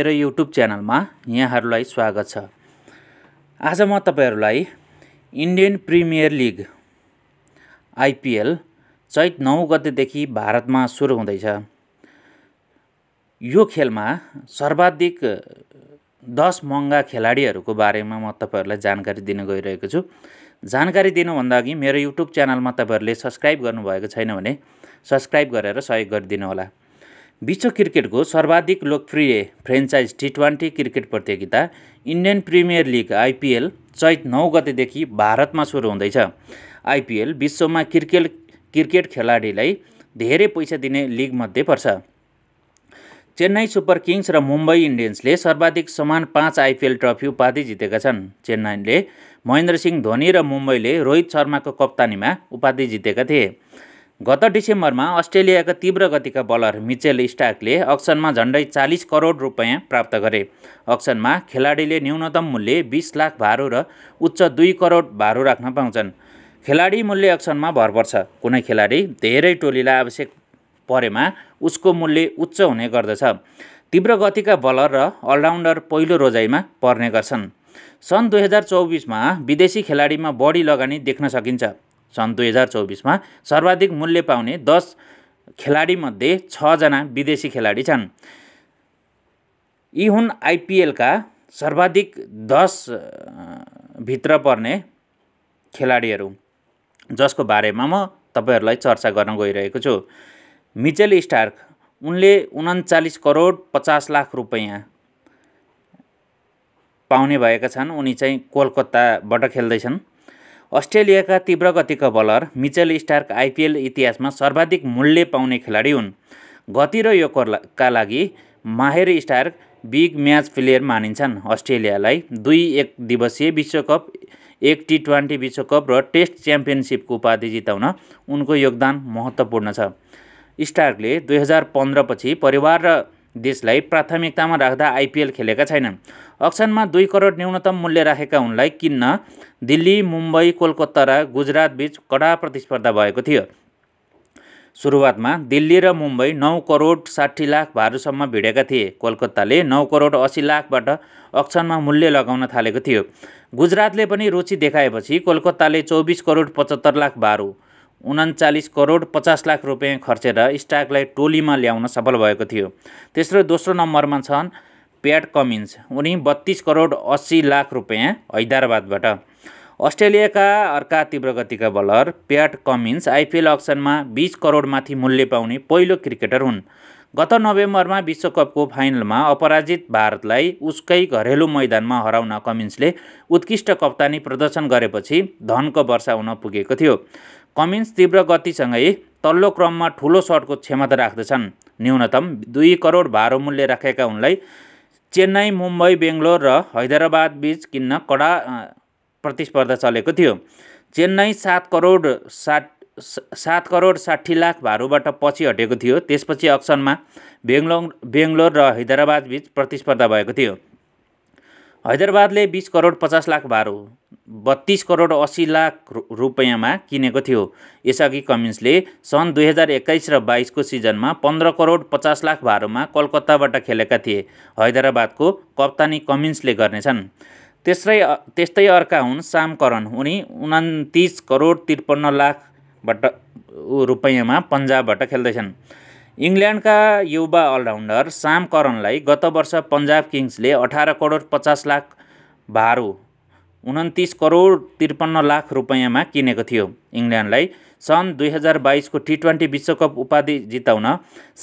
मेरो युट्युब च्यानलमा यहाँहरूलाई स्वागत छ आज म तपाईँहरूलाई इन्डियन प्रिमियर लिग आइपिएल चैत नौ गतेदेखि भारतमा सुरु हुँदैछ यो खेलमा सर्वाधिक दस महँगा खेलाडीहरूको बारेमा म तपाईँहरूलाई जानकारी दिन गइरहेको छु जानकारी दिनुभन्दा अघि मेरो युट्युब च्यानलमा तपाईँहरूले सब्सक्राइब गर्नुभएको छैन भने सब्सक्राइब गरेर सहयोग गरिदिनु होला विश्व क्रिकेटको सर्वाधिक लोकप्रिय फ्रेन्चाइज टी ट्वेन्टी क्रिकेट प्रतियोगिता इन्डियन प्रिमियर लिग आइपिएल चैत नौ गतेदेखि भारतमा सुरु हुँदैछ आइपिएल विश्वमा क्रिकेट क्रिकेट खेलाडीलाई धेरै पैसा दिने लिगमध्ये पर्छ चेन्नई सुपर किङ्स र मुम्बई इन्डियन्सले सर्वाधिक समान पाँच आइपिएल ट्रफी उपाधि जितेका छन् चेन्नईले महेन्द्र सिंह धोनी र मुम्बईले रोहित शर्माको कप्तानीमा उपाधि जितेका थिए गत डिसेम्बरमा अस्ट्रेलियाका तीव्र गतिका बलर मिचेल स्टार्कले अक्सनमा झन्डै चालिस करोड रुपियाँ प्राप्त गरे अक्सनमा खेलाडीले न्यूनतम मूल्य बिस लाख भारु र उच्च दुई करोड भारु राख्न पाउँछन् खेलाडी मूल्य अक्सनमा भर पर्छ कुनै खेलाडी धेरै टोलीलाई आवश्यक परेमा उसको मूल्य उच्च हुने गर्दछ तीव्र गतिका बलर र अलराउन्डर पहिलो रोजाइमा पर्ने गर्छन् सन् दुई हजार चौबिसमा विदेशी खेलाडीमा बढी लगानी देख्न सकिन्छ सन् दुई हजार चौबिसमा सर्वाधिक मूल्य पाउने दस खेलाडीमध्ये छजना विदेशी खेलाडी छन् यी हुन् आइपिएलका सर्वाधिक दस भित्र पर्ने खेलाडीहरू जसको बारेमा म तपाईँहरूलाई चर्चा गर्न गइरहेको छु मिचेल स्टार्क उनले उन्चालिस करोड पचास लाख रुपियाँ पाउने भएका छन् उनी चाहिँ कोलकत्ताबाट खेल्दैछन् अस्ट्रेलियाका तीव्र गतिका बलर मिचेल स्टार्क आइपिएल इतिहासमा सर्वाधिक मूल्य पाउने खेलाडी हुन् गति र करका लागि माहेर स्टार्क बिग म्याच प्लेयर मानिन्छन् अस्ट्रेलियालाई दुई एक दिवसीय विश्वकप एक टी ट्वेन्टी विश्वकप र टेस्ट च्याम्पियनसिपको उपाधि जिताउन उनको योगदान महत्त्वपूर्ण छ स्टार्कले दुई हजार पन्ध्रपछि परिवार र देशलाई प्राथमिकतामा राख्दा आइपिएल खेलेका छैनन् अक्सनमा दुई करोड न्यूनतम मूल्य राखेका उनलाई किन्न दिल्ली मुम्बई कोलकाता र गुजरात गुजरातबीच कडा प्रतिस्पर्धा भएको थियो सुरुवातमा दिल्ली र मुम्बई नौ करोड साठी लाख भारूसम्म भिडेका थिए कोलकाताले नौ करोड असी लाखबाट अक्सनमा मूल्य लगाउन थालेको थियो गुजरातले पनि रुचि देखाएपछि कोलकाताले चौबिस करोड पचहत्तर लाख भारू उन्चालिस करोड पचास लाख रुपियाँ खर्चेर स्टाकलाई टोलीमा ल्याउन सफल भएको थियो तेस्रो दोस्रो नम्बरमा छन् प्याट कमिन्स उनी बत्तिस करोड अस्सी लाख रुपियाँ हैदराबादबाट अस्ट्रेलियाका अर्का तीव्र गतिका बलर प्याट कमिन्स आइपिएल अक्सनमा बिस करोडमाथि मूल्य पाउने पहिलो क्रिकेटर हुन् गत नोभेम्बरमा विश्वकपको फाइनलमा अपराजित भारतलाई उसकै घरेलु मैदानमा हराउन कमिन्सले उत्कृष्ट कप्तानी प्रदर्शन गरेपछि धनको वर्षा हुन पुगेको थियो कमिन्स तीव्र गतिसँगै तल्लो क्रममा ठुलो सर्टको क्षमता राख्दछन् न्यूनतम दुई करोड भारो मूल्य राखेका उनलाई चेन्नई मुम्बई बेङ्गलोर र हैदराबाद बिच किन्न कडा प्रतिस्पर्धा चलेको थियो चेन्नई सात करोड सात सात करोड साठी लाख भारूबाट पछि हटेको थियो त्यसपछि अक्सनमा बेङ्गलो बेङ्गलोर र हैदराबाद बिच प्रतिस्पर्धा भएको थियो हैदराबादले बिस करोड पचास लाख बारो बत्तिस करोड असी लाख रुपियाँमा किनेको थियो यसअघि कमिन्सले सन् दुई हजार एक्काइस र बाइसको सिजनमा पन्ध्र करोड पचास लाख भारोमा कलकत्ताबाट खेलेका थिए हैदराबादको कप्तानी कमिन्सले गर्नेछन् त्यसै त्यस्तै अर्का हुन् सामकरण उनी उन्तिस करोड त्रिपन्न लाखबाट रुपियाँमा पन्जाबबाट खेल्दैछन् इङ्ल्यान्डका युवा अलराउन्डर साम करनलाई गत वर्ष पन्जाब किङ्सले अठार करोड पचास लाख भारु उन्तिस करोड त्रिपन्न लाख रुपियाँमा किनेको थियो इङ्ल्यान्डलाई सन् दुई हजार बाइसको टी ट्वेन्टी विश्वकप उपाधि जिताउन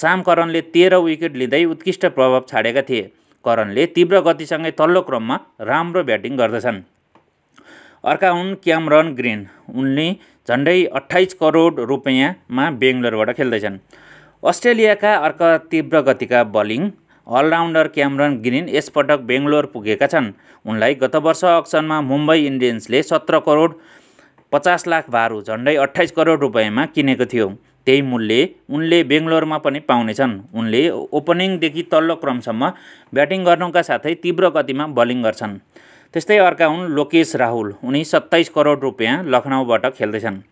साम करनले तेह्र विकेट लिँदै उत्कृष्ट प्रभाव छाडेका थिए करणले तीव्र गतिसँगै तल्लो क्रममा राम्रो ब्याटिङ गर्दछन् अर्का हुन् क्यामरन ग्रिन उनले झन्डै अट्ठाइस करोड रुपियाँमा बेङ्गलोरबाट खेल्दैछन् अस्ट्रेलियाका अर्का तीव्र गतिका बलिङ अलराउन्डर क्यामरन ग्रिन यसपटक बेङ्गलोर पुगेका छन् उनलाई गत वर्ष अक्सनमा मुम्बई इन्डियन्सले सत्र करोड पचास लाख भारू झन्डै अठाइस करोड रुपियाँमा किनेको थियो त्यही मूल्य उनले बेङ्गलोरमा पनि पाउनेछन् उनले ओपनिङदेखि तल्लो क्रमसम्म ब्याटिङ गर्नुका साथै तीव्र गतिमा बलिङ गर्छन् त्यस्तै अर्का हुन् लोकेश राहुल उनी सत्ताइस करोड रुपियाँ लखनऊबाट खेल्दैछन्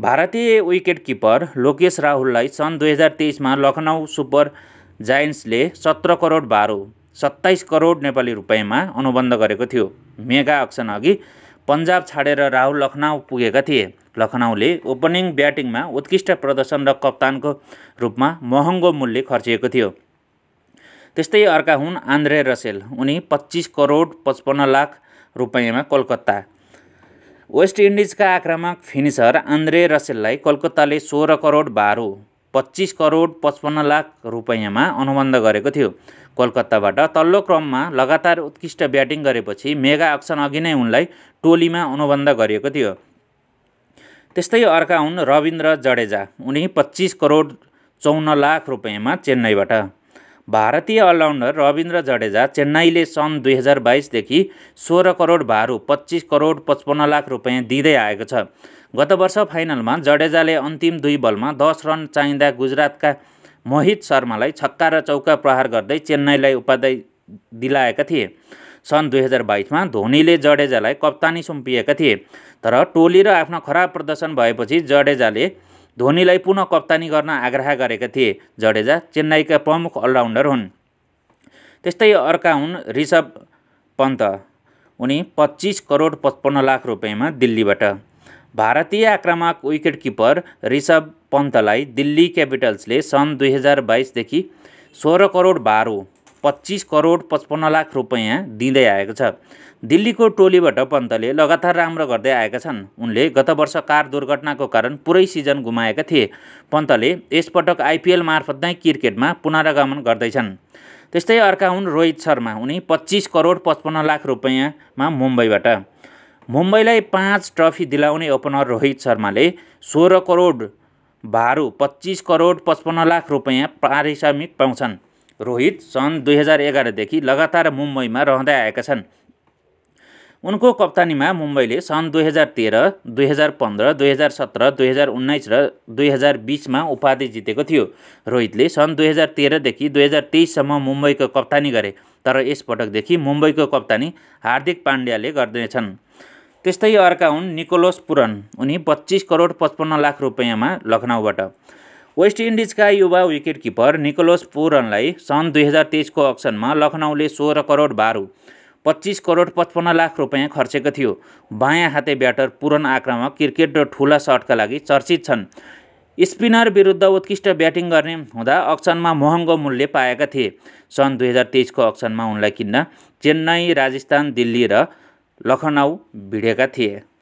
भारतीय विकेट किपर लोकेश राहुललाई सन् दुई हजार तेइसमा लखनऊ सुपर जायन्ट्सले सत्र करोड बाह्रौँ सत्ताइस करोड नेपाली रुपियाँमा अनुबन्ध गरेको थियो मेगा अक्सन अघि पन्जाब छाडेर राहुल लखनऊ पुगेका थिए लखनऊले ओपनिङ ब्याटिङमा उत्कृष्ट प्रदर्शन र कप्तानको रूपमा महँगो मूल्य खर्चिएको थियो त्यस्तै अर्का हुन् आन्द्रे रसेल उनी पच्चिस करोड पचपन्न लाख रुपियाँमा कोलकाता वेस्ट इन्डिजका आक्रामक फिनिसर आन्द्रे रसेललाई कलकत्ताले सोह्र करोड बाह्र पच्चिस करोड पचपन्न लाख रुपैयाँमा अनुबन्ध गरेको थियो कलकत्ताबाट तल्लो क्रममा लगातार उत्कृष्ट ब्याटिङ गरेपछि मेगा अक्सन अघि नै उनलाई टोलीमा अनुबन्ध गरिएको थियो त्यस्तै अर्का हुन् रविन्द्र जडेजा उनी पच्चिस करोड चौन्न लाख रुपैयाँमा चेन्नईबाट भारतीय अलराउन्डर रविन्द्र जडेजा चेन्नईले सन् दुई हजार बाइसदेखि सोह्र करोड भारू पच्चिस करोड पचपन्न लाख रुपियाँ दिँदै आएको छ गत वर्ष फाइनलमा जडेजाले अन्तिम दुई बलमा दस रन चाहिँदा गुजरातका मोहित शर्मालाई छक्का र चौका प्रहार गर्दै चेन्नईलाई उपाधि दिलाएका थिए सन् दुई हजार बाइसमा धोनीले जडेजालाई कप्तानी सुम्पिएका थिए तर टोली र आफ्नो खराब प्रदर्शन भएपछि जडेजाले धोनीलाई पुनः कप्तानी गर्न आग्रह गरेका थिए जडेजा चेन्नईका प्रमुख अलराउन्डर हुन् त्यस्तै अर्का हुन् ऋषभ पन्त उनी पच्चिस करोड पचपन्न लाख रुपियाँमा दिल्लीबाट भारतीय आक्रामक विकेट किपर ऋषभ पन्तलाई दिल्ली क्यापिटल्सले सन् दुई हजार बाइसदेखि सोह्र करोड बाह्र पच्चिस करोड पचपन्न लाख रुपियाँ दिँदै आएको छ दिल्लीको टोलीबाट पन्तले लगातार राम्रो गर्दै आएका छन् उनले गत वर्ष कार दुर्घटनाको कारण पुरै सिजन गुमाएका थिए पन्तले यसपटक आइपिएल मार्फत नै क्रिकेटमा पुनरागमन गर्दैछन् त्यस्तै अर्का हुन् रोहित शर्मा उनी पच्चिस करोड पचपन्न लाख रुपियाँमा मुम्बईबाट मुम्बईलाई पाँच ट्रफी दिलाउने ओपनर रोहित शर्माले सोह्र करोड भारू पच्चिस करोड पचपन्न लाख रुपियाँ पारिश्रमिक पाउँछन् रोहित सन् दुई हजार एघारदेखि लगातार मुम्बईमा रहँदै आएका छन् उनको कप्तानीमा मुम्बईले सन् दुई हजार तेह्र दुई हजार पन्ध्र दुई हजार सत्र दुई हजार उन्नाइस र दुई हजार बिसमा उपाधि जितेको थियो रोहितले सन् दुई हजार तेह्रदेखि दुई हजार तेइससम्म मुम्बईको कप्तानी गरे तर यसपटकदेखि मुम्बईको कप्तानी हार्दिक पाण्ड्याले गर्दैछन् त्यस्तै अर्का हुन् निकोलोस पुरन उनी पच्चिस करोड पचपन्न लाख रुपियाँमा लखनऊबाट वेस्ट इन्डिजका युवा विकेट किपर निकोलोस पुरनलाई सन् दुई हजार तेइसको अक्सनमा लखनऊले सोह्र करोड बाह्र पच्चिस करोड पचपन्न लाख रुपियाँ खर्चेको थियो बायाँ हाते ब्याटर पुरन आक्रमक क्रिकेट र ठुला सटका लागि चर्चित छन् स्पिनर विरुद्ध उत्कृष्ट ब्याटिङ गर्ने हुँदा अक्सनमा महँगो मूल्य पाएका थिए सन् दुई हजार तेइसको अक्सनमा उनलाई किन्न चेन्नई राजस्थान दिल्ली र लखनऊ भिडेका थिए